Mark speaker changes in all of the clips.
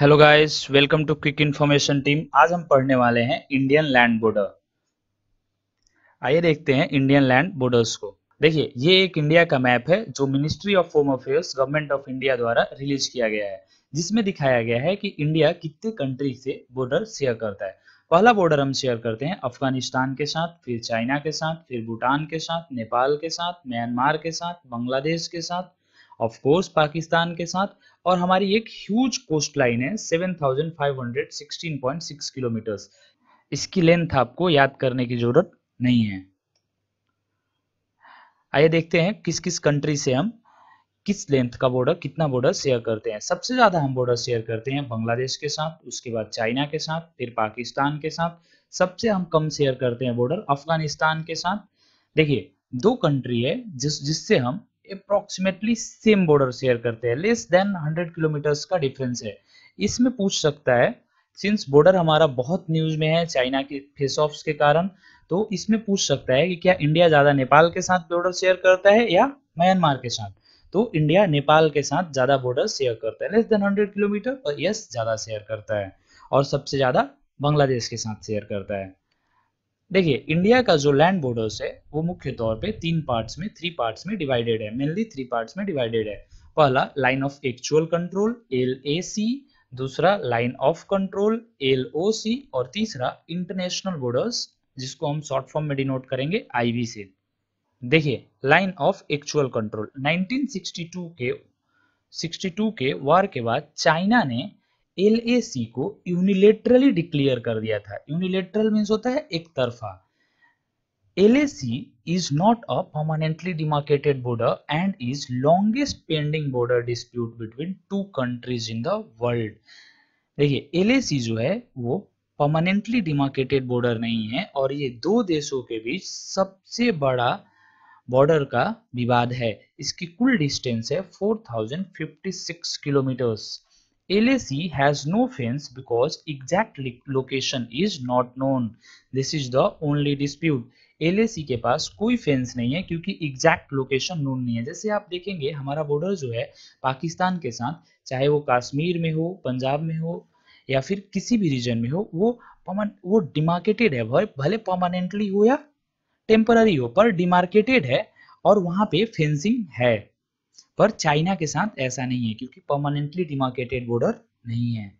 Speaker 1: Hello guys welcome to quick information team आज हम पढ़ने वाले हैं इंडियन लैंड बॉर्डर आइए देखते हैं इंडियन लैंड बॉर्डर्स को देखिए ये एक इंडिया का मैप है जो ministry of home affairs government of India द्वारा रिलीज किया गया है जिसमें दिखाया गया है कि इंडिया कितने कंट्री से बॉर्डर शेयर करता है पहला बॉर्डर हम शेयर करते हैं अफगानिस्तान के साथ फिर चाइना के साथ फिर भूटान के साथ नेपाल के साथ म्यांमार के साथ बांग्लादेश के साथ ऑफकोर्स पाकिस्तान के साथ और हमारी एक ह्यूज कोस्ट लाइन है seven thousand five hundred sixteen point six kilometres इसकी लेंथ आपको याद करने की जरूरत नहीं है आइए देखते हैं किस किस कंट्री से हम किस लेंथ का बॉर्डर कितना बॉर्डर शेयर करते हैं सबसे ज़्यादा हम बॉर्डर शेयर करते हैं बांग्लादेश के साथ उसके बाद चाइना के साथ फिर पाकिस्तान के साथ सबसे हम कम शेयर करते हैं बॉर्डर अफगानिस्तान के साथ देखिए दो कंट्री है जिस जिससे हम अप्रोक्सीमेटली सेम बॉर्डर शेयर करते हैं लेस देन 100 किलोमीटर्स का डिफरेंस है इसमें पूछ सकता है सिंस बॉर्डर हमारा बहुत न्यूज में है चाइना के फेस ऑफ के कारण तो इसमें पूछ सकता है कि क्या इंडिया ज्यादा नेपाल के साथ बॉर्डर शेयर करता है या म्यांमार के साथ तो इंडिया नेपाल के साथ ज्यादा बॉर्डर शेयर करता है लेस देन हंड्रेड किलोमीटर और यस ज्यादा शेयर करता है और सबसे ज्यादा बांग्लादेश के साथ शेयर करता है देखिए इंडिया का जो लैंड बॉर्डर्स है वो मुख्य तौर पे तीन पार्ट्स में थ्री पार्ट्स में डिवाइडेड है मेनली थ्री पार्ट्स में डिवाइडेड है पहला line of actual control L A C दूसरा line of control L O C और तीसरा इंटरनेशनल बॉर्डर्स जिसको हम शॉर्ट फॉर्म में डिनोट करेंगे आईवी से देखिए लाइन ऑफ एक्चुअल कंट्रोल 1962 के 62 के वार के बाद चाइना ने एल ए सी को यूनिलेटरली डिक्लेयर कर दिया था यूनिलेटरल मीन्स होता है एक तरफा L A C is not a permanently demarcated border and is longest pending border dispute between two countries in the world देखिए एल ए सी जो है वो परमानेंटली डिमार्केटेड बॉर्डर नहीं है और ये दो देशों के बीच सबसे बड़ा बॉर्डर का विवाद है इसकी कुल डिस्टेंस है 4056 kilometres LAC has no fence because exact location is not known. This is the only dispute. LAC के पास कोई फेंस नहीं है क्योंकि एग्जैक्ट लोकेशन नोन नहीं है जैसे आप देखेंगे हमारा बॉर्डर जो है पाकिस्तान के साथ चाहे वो कश्मीर में हो पंजाब में हो या फिर किसी भी रीजन में हो वो वो डिमार्केटेड है भले परमानेंटली हो या टेम्पररी हो पर डिमार्केटेड है और वहां पे फेंसिंग है पर चाइना के साथ ऐसा नहीं है क्योंकि परमानेंटली डिमार्केटेड बॉर्डर नहीं है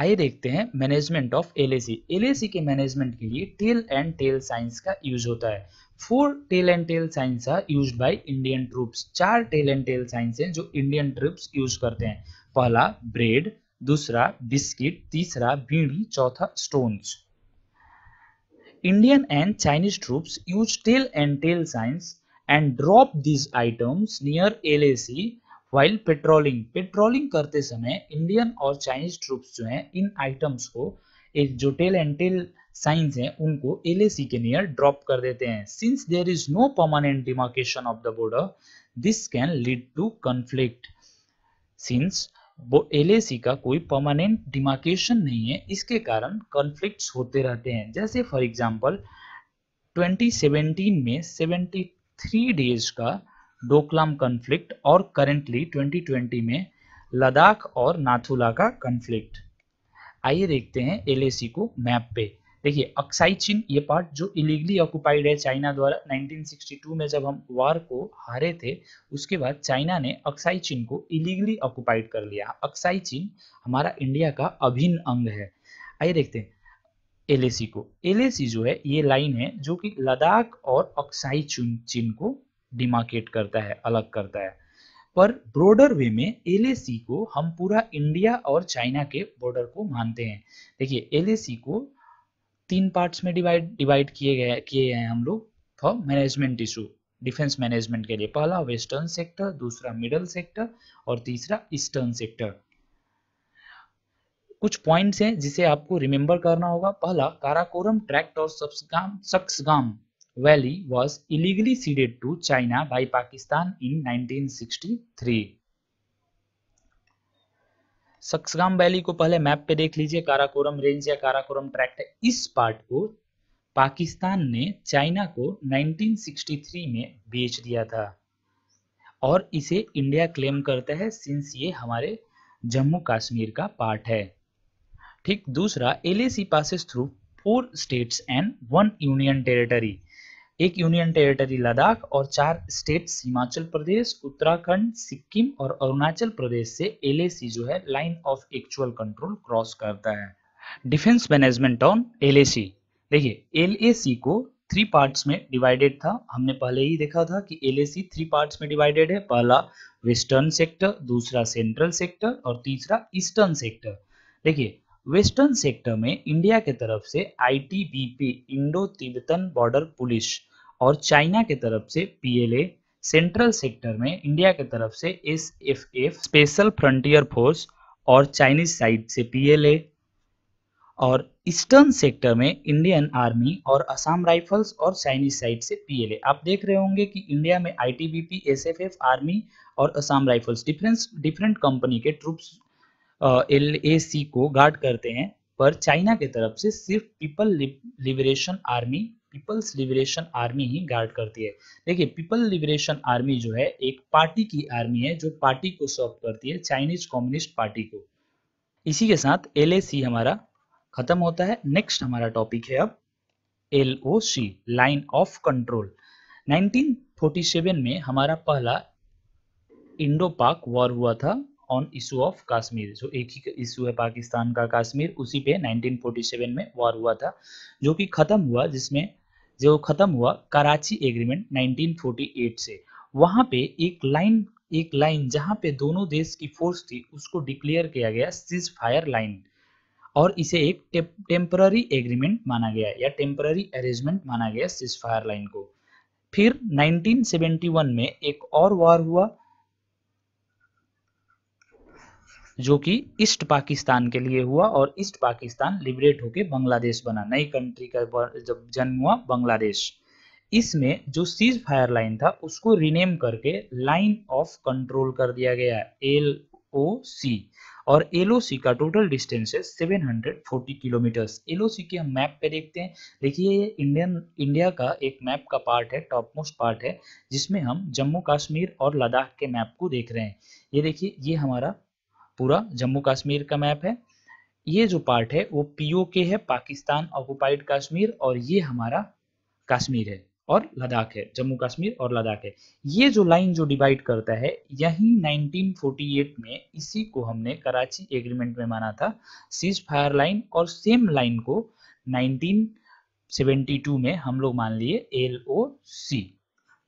Speaker 1: आइए देखते हैं मैनेजमेंट ऑफ एलएसी एलएसी के मैनेजमेंट के लिए टेल एंड टेल साइंस का यूज होता है four tell and tell signs are use by Indian troops चार टेल एंड टेल साइंस हैं जो इंडियन ट्रूप्स यूज करते हैं पहला ब्रेड दूसरा बिस्किट तीसरा बीड़ी चौथा stones Indian and Chinese troops use tell and tell signs and drop these items near LAC while patrolling patrolling करते समय इंडियन और चाइनीज ट्रूप्स जो हैं इन आइटम्स को एक जो टेल एंड टेल साइंस हैं उनको एलएसी के नियर ड्रॉप कर देते हैं since there is no permanent demarcation of the border this can lead to conflict since वो एलएसी का कोई परमानेंट डिमार्केशन नहीं है इसके कारण कॉन्फ्लिक्ट्स होते रहते हैं जैसे फॉर एग्जांपल 2017 में 70 थ्री डेज का डोकलाम कन्फ्लिक्ट और करेंटली 2020 में लद्दाख और नाथुला का कन्फ्लिक्ट आइए देखते हैं एल को मैप पे देखिए अक्साई चीन ये पार्ट जो इलीगली ऑक्युपाइड है चाइना द्वारा 1962 में जब हम वार को हारे थे उसके बाद चाइना ने अक्साई चीन को इलीगली ऑक्युपाइड कर लिया अक्साई चीन हमारा इंडिया का अभिन्न अंग है आइए देखते हैं एल को एल जो है ये लाइन है जो कि लद्दाख और अक्साई चीन को डिमार्केट करता है अलग करता है पर ब्रॉडर वे में एल को हम पूरा इंडिया और चाइना के बॉर्डर को मानते हैं देखिए एल को तीन पार्ट्स में डिवाइड डिवाइड किए गए किए हैं हम लोग for management issue defence management के लिए पहला वेस्टर्न सेक्टर दूसरा मिडल सेक्टर और तीसरा ईस्टर्न सेक्टर कुछ पॉइंट्स हैं जिसे आपको रिमेम्बर करना होगा पहला काराकोरम ट्रैक्ट और Shaksgam valley was illegally ceded to China by Pakistan इन 1963 सक्सगाम वैली को पहले मैप पे देख लीजिए काराकोरम रेंज या काराकोरम ट्रैक्ट इस पार्ट को पाकिस्तान ने चाइना को 1963 में बेच दिया था और इसे इंडिया क्लेम करता है सिंस ये हमारे जम्मू कश्मीर का पार्ट है ठीक दूसरा L passes through four states and one union territory एक यूनियन टेरिटरी लद्दाख और चार स्टेट्स हिमाचल प्रदेश उत्तराखंड सिक्किम और अरुणाचल प्रदेश से एल जो है line of actual control cross करता है डिफेंस मैनेजमेंट ऑन एल देखिए एल को थ्री पार्ट्स में डिवाइडेड था हमने पहले ही देखा था कि एल थ्री पार्ट्स में डिवाइडेड है पहला वेस्टर्न सेक्टर दूसरा सेंट्रल सेक्टर और तीसरा ईस्टर्न सेक्टर देखिए वेस्टर्न सेक्टर में इंडिया के तरफ से ITBP Indo Tibetan border police और चाइना के तरफ से पीएलए सेंट्रल सेक्टर में इंडिया के तरफ से एसएफएफ स्पेशल फ्रंटियर फोर्स और चाइनीज साइड से पीएलए और ईस्टर्न सेक्टर में इंडियन आर्मी और असम राइफल्स और चाइनीज साइड से पीएलए आप देख रहे होंगे कि इंडिया में आईटीबीपी एसएफएफ आर्मी और Assam rifles difference different company के ट्रूप्स एल ए सी को गार्ड करते हैं पर चाइना के तरफ से सिर्फ people liberation army people's liberation army ही गार्ड करती है देखिए पीपल लिबरेशन आर्मी जो है एक पार्टी की आर्मी है जो पार्टी को सॉफ्ट करती है चाइनीज कम्युनिस्ट पार्टी को इसी के साथ एल हमारा खत्म होता है नेक्स्ट हमारा टॉपिक है अब एल लाइन ऑफ कंट्रोल 1947 में हमारा पहला इंडो पाक वॉर हुआ था ऑन इशू ऑफ कश्मीर जो एक ही इशू है पाकिस्तान का कश्मीर उसी पे 1947 में वॉर हुआ था जो कि ख़त्म हुआ जिसमें जो ख़त्म हुआ कराची एग्रीमेंट 1948 से वहां पे एक लाइन एक लाइन जहां पे दोनों देश की फोर्स थी उसको डिक्लेयर किया गया सीज फायर लाइन और इसे एक टेम्पररी एग्रीमेंट माना गया या टेम्पररी अरेंजमेंट माना गया सीज फायर लाइन को फिर 1971 में एक और वॉर हुआ जो कि ईस्ट पाकिस्तान के लिए हुआ और ईस्ट पाकिस्तान लिबरेट होके बांग्लादेश बना नई कंट्री का जब जन्म हुआ बांग्लादेश इसमें जो सीज फायर लाइन था उसको रिनेम करके लाइन ऑफ कंट्रोल कर दिया गया एल ओ सी और एल ओ सी का टोटल डिस्टेंस है 740 किलोमीटर एल ओ सी के हम मैप पे देखते हैं देखिए ये इंडियन इंडिया का एक मैप का पार्ट है टॉप मोस्ट पार्ट है जिसमें हम जम्मू कश्मीर और लद्दाख के मैप को देख रहे हैं ये देखिए ये हमारा पूरा जम्मू कश्मीर का मैप है ये जो पार्ट है वो पीओके है पाकिस्तान ऑक्युपाइड कश्मीर और ये हमारा कश्मीर है और लद्दाख है जम्मू कश्मीर और लद्दाख है ये जो लाइन जो डिवाइड करता है यही 1948 में इसी को हमने कराची एग्रीमेंट में माना था सीज फायर लाइन और सेम लाइन को 1972 में हम लोग मान लिए एल ओ सी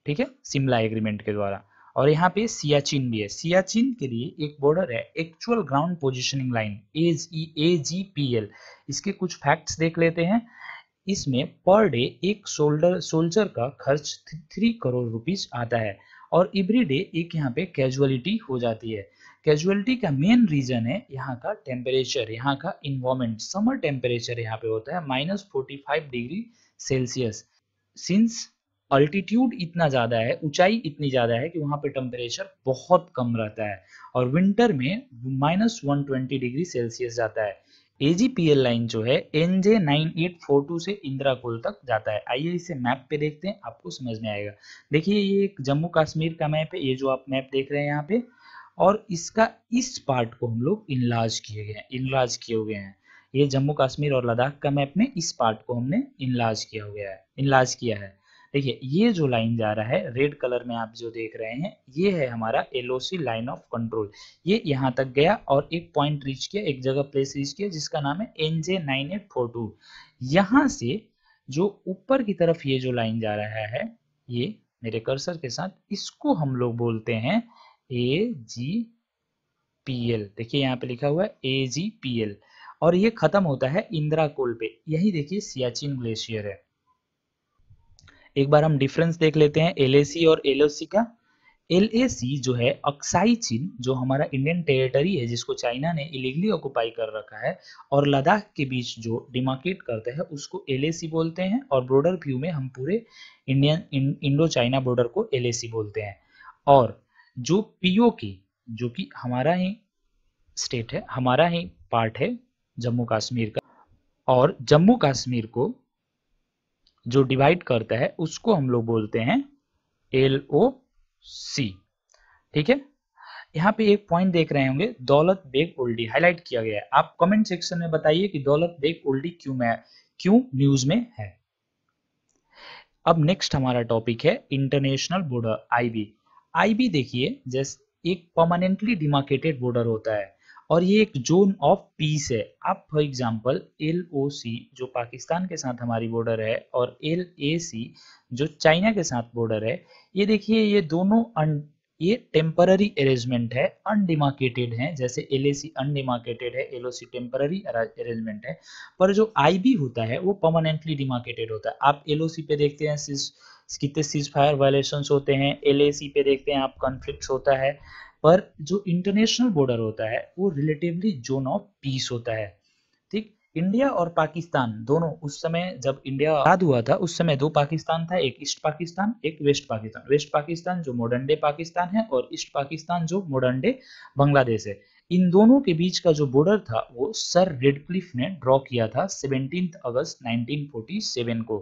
Speaker 1: ठीक है शिमला एग्रीमेंट के द्वारा और यहाँ पे सियाचिन भी है सियाचिन के लिए एक बॉर्डर है actual ground positioning line A G P L इसके कुछ फैक्ट्स देख लेते हैं इसमें पर डे एक सोल्डर सोल्जर का खर्च थ्री करोड़ रुपीज आता है और एवरी डे एक यहाँ पे कैजुअलिटी हो जाती है कैजुअलिटी का मेन रीजन है यहाँ का टेम्परेचर यहाँ का इन्वामेंट समर टेम्परेचर यहाँ पे होता है minus forty five degree Celsius since altitude इतना ज़्यादा है ऊंचाई इतनी ज़्यादा है कि वहां पे टेम्परेचर बहुत कम रहता है और विंटर में minus one twenty degree Celsius जाता है एजीपीएल लाइन जो है N J nine eight four two से इंदिरा कोल तक जाता है आइए इसे मैप पे देखते हैं आपको समझ में आएगा देखिए ये एक जम्मू कश्मीर का मैप है ये जो आप मैप देख रहे हैं यहाँ पे और इसका इस पार्ट को हम लोग इनलाज किए गए हैं इनलाज किए हुए हैं ये जम्मू कश्मीर और लद्दाख का मैप में इस पार्ट को हमने इनलाज किया हुआ है इनलाज किया है देखिए ये जो लाइन जा रहा है रेड कलर में आप जो देख रहे हैं ये है हमारा एलओसी लाइन ऑफ कंट्रोल ये यहाँ तक गया और एक पॉइंट रीच किया एक जगह प्लेस रीच किया जिसका नाम है N J nine eight four two यहां से जो ऊपर की तरफ ये जो लाइन जा रहा है ये मेरे कर्सर के साथ इसको हम लोग बोलते हैं ए जी पी एल देखिये यहाँ पे लिखा हुआ है ए जी पी एल और ये खत्म होता है इंदिरा कोल पे यही देखिए सियाचिन ग्लेशियर है एक बार हम डिफरेंस देख लेते हैं एल और एल का एल जो है अक्साई चीन जो हमारा इंडियन टेरिटरी है जिसको चाइना ने इलीगली ऑक्यूपाई कर रखा है और लद्दाख के बीच जो डिमार्केट करते हैं उसको एल बोलते हैं और बॉर्डर व्यू में हम पूरे इंडियन इंडो चाइना बॉर्डर को एल बोलते हैं और जो पीओ जो कि हमारा ही स्टेट है हमारा ही पार्ट है जम्मू कश्मीर का और जम्मू कश्मीर को जो डिवाइड करता है उसको हम लोग बोलते हैं एल ओ सी ठीक है यहाँ पे एक पॉइंट देख रहे होंगे दौलत बेग उल्डी हाईलाइट किया गया है आप कमेंट सेक्शन में बताइए कि दौलत बेग उल्डी क्यों में क्यों न्यूज में है अब नेक्स्ट हमारा टॉपिक है इंटरनेशनल बॉर्डर आईबी आईबी देखिए जैसे एक परमानेंटली डिमार्केटेड बॉर्डर होता है और ये एक जोन ऑफ पीस है आप for example L O C जो पाकिस्तान के साथ हमारी बॉर्डर है और एल ए सी जो चाइना के साथ बॉर्डर है ये देखिए ये दोनों ये टेम्पररी अरेंजमेंट है अनडिमार्केटेड है जैसे एल अनडिमार्केटेड है एल टेम्पररी अरेंजमेंट है पर जो आई होता है वो परमानेंटली डिमार्केटेड होता है आप एल पे देखते हैं कितने सीज फायर वायलेशन होते हैं एल पे देखते हैं आप कॉन्फ्लिक्ट होता है पर जो इंटरनेशनल बॉर्डर होता है वो रिलेटिवली जोन ऑफ पीस होता है ठीक इंडिया और पाकिस्तान दोनों उस समय जब इंडिया आजाद हुआ था उस समय दो पाकिस्तान था एक ईस्ट पाकिस्तान एक वेस्ट पाकिस्तान वेस्ट पाकिस्तान जो मॉडर्न डे पाकिस्तान है और ईस्ट पाकिस्तान जो मॉडर्न डे बांग्लादेश है इन दोनों के बीच का जो बॉर्डर था वो सर रेडक्लिफ ने ड्रॉ किया था सेवनटीन अगस्त नाइनटीन को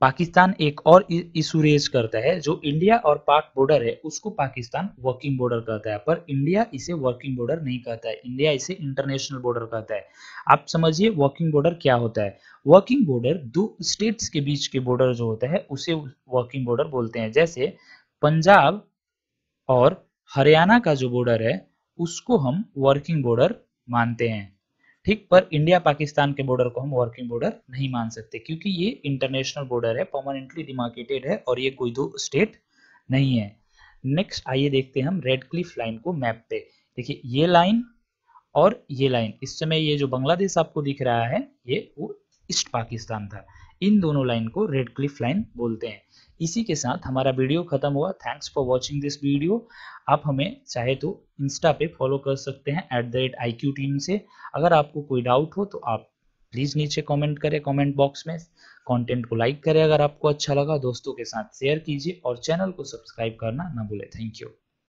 Speaker 1: पाकिस्तान एक और इशू रेज करता है जो इंडिया और पाक बॉर्डर है उसको पाकिस्तान वर्किंग बॉर्डर कहता है पर इंडिया इसे वर्किंग बॉर्डर नहीं कहता है इंडिया इसे इंटरनेशनल बॉर्डर कहता है आप समझिए वर्किंग बॉर्डर क्या होता है वर्किंग बॉर्डर दो स्टेट्स के बीच के बॉर्डर जो होता है उसे वर्किंग बॉर्डर बोलते हैं जैसे पंजाब और हरियाणा का जो बॉर्डर है उसको हम वर्किंग बॉर्डर मानते हैं ठीक पर इंडिया पाकिस्तान के बॉर्डर को हम वर्किंग बॉर्डर नहीं मान सकते क्योंकि ये इंटरनेशनल बॉर्डर है परमानेंटली डिमार्केटेड है और ये कोई दो स्टेट नहीं है नेक्स्ट आइए देखते हैं हम रेड क्लिफ लाइन को मैप पे देखिए ये लाइन और ये लाइन इस समय ये जो बांग्लादेश आपको दिख रहा है ये वो ईस्ट पाकिस्तान था इन दोनों लाइन को रेड क्लिफ लाइन बोलते हैं इसी के साथ हमारा वीडियो खत्म हुआ thanks for watching this video आप हमें चाहे तो इंस्टा पे फॉलो कर सकते हैं at the rate I Q team से अगर आपको कोई डाउट हो तो आप प्लीज़ नीचे कमेंट करें कमेंट बॉक्स में कंटेंट को लाइक करें अगर आपको अच्छा लगा दोस्तों के साथ शेयर कीजिए और चैनल को सब्सक्राइब करना ना भूले थैंक यू